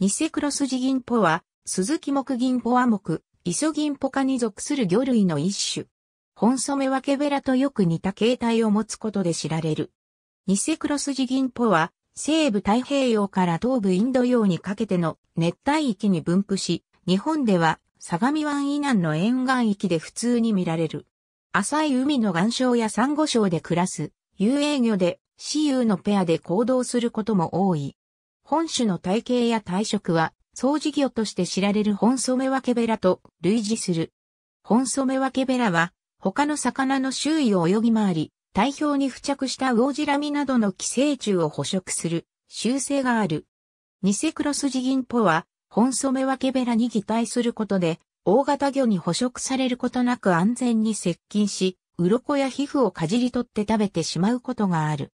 ニセクロスジギンポは、スモク木銀ポア木、ギンポ科に属する魚類の一種。本染分けベラとよく似た形態を持つことで知られる。ニセクロスジギンポは、西部太平洋から東部インド洋にかけての熱帯域に分布し、日本では相模湾以南の沿岸域で普通に見られる。浅い海の岩礁や珊瑚礁で暮らす、遊泳魚で、雌雄のペアで行動することも多い。本種の体型や体色は、掃除業として知られる本染分けベラと類似する。本染分けベラは、他の魚の周囲を泳ぎ回り、体表に付着したウオジラミなどの寄生虫を捕食する習性がある。ニセクロスジギンポは、本染分けベラに擬態することで、大型魚に捕食されることなく安全に接近し、鱗や皮膚をかじり取って食べてしまうことがある。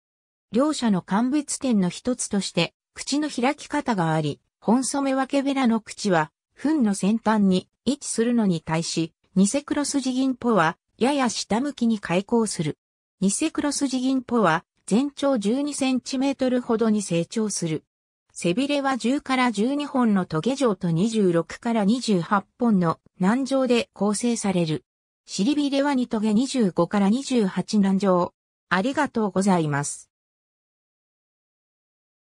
両者の乾別点の一つとして、口の開き方があり、本染分けべらの口は、糞の先端に位置するのに対し、ニセクロスジギンポは、やや下向きに開口する。ニセクロスジギンポは、全長12センチメートルほどに成長する。背びれは10から12本のトゲ状と26から28本の軟状で構成される。尻びれは2トゲ25から28軟状。ありがとうございます。